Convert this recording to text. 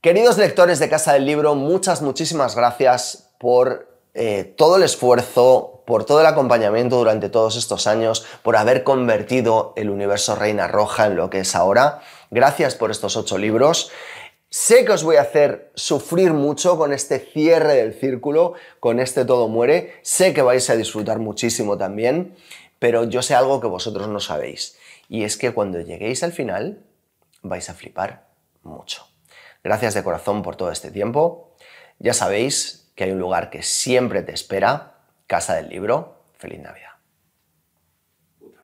Queridos lectores de Casa del Libro, muchas, muchísimas gracias por eh, todo el esfuerzo, por todo el acompañamiento durante todos estos años, por haber convertido el universo Reina Roja en lo que es ahora. Gracias por estos ocho libros. Sé que os voy a hacer sufrir mucho con este cierre del círculo, con este todo muere. Sé que vais a disfrutar muchísimo también, pero yo sé algo que vosotros no sabéis. Y es que cuando lleguéis al final, vais a flipar mucho. Gracias de corazón por todo este tiempo. Ya sabéis que hay un lugar que siempre te espera, Casa del Libro. Feliz Navidad.